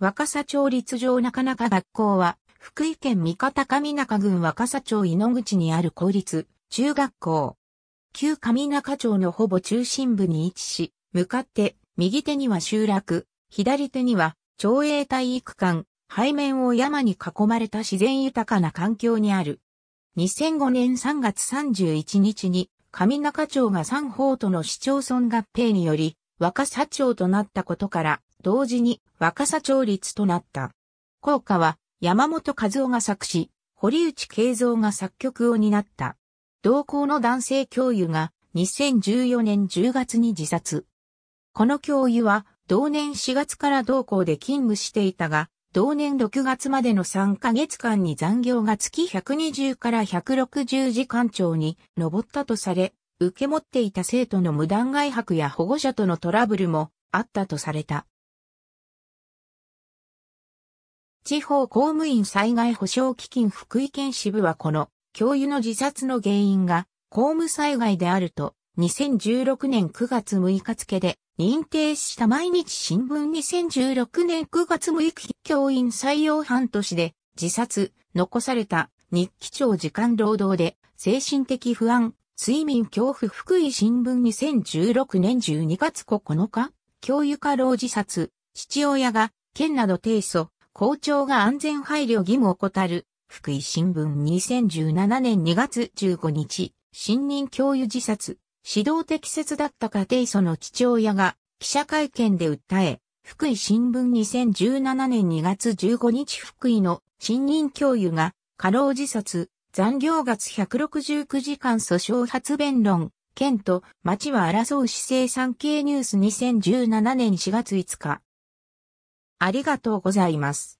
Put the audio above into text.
若狭町立場中中学校は、福井県三方上中郡若狭町井野口にある公立中学校。旧上中町のほぼ中心部に位置し、向かって右手には集落、左手には町営体育館、背面を山に囲まれた自然豊かな環境にある。2005年3月31日に上中町が三方との市町村合併により若狭町となったことから同時に若狭町立となった。校歌は山本和夫が作詞、堀内慶三が作曲を担った。同校の男性教諭が2014年10月に自殺。この教諭は同年4月から同校で勤務していたが、同年6月までの3ヶ月間に残業が月120から160時間長に上ったとされ、受け持っていた生徒の無断外泊や保護者とのトラブルもあったとされた。地方公務員災害保障基金福井県支部はこの教諭の自殺の原因が公務災害であると2016年9月6日付で認定した毎日新聞2016年9月6日教員採用半年で自殺、残された日記長時間労働で精神的不安、睡眠恐怖福井新聞2016年12月9日、教諭過労自殺、父親が県など提訴、校長が安全配慮義務を怠る、福井新聞2017年2月15日、新任教諭自殺、指導適切だった家庭その父親が記者会見で訴え、福井新聞2017年2月15日福井の新任教諭が過労自殺、残業月169時間訴訟発弁論、県と町は争う市政産経ニュース2017年4月5日、ありがとうございます。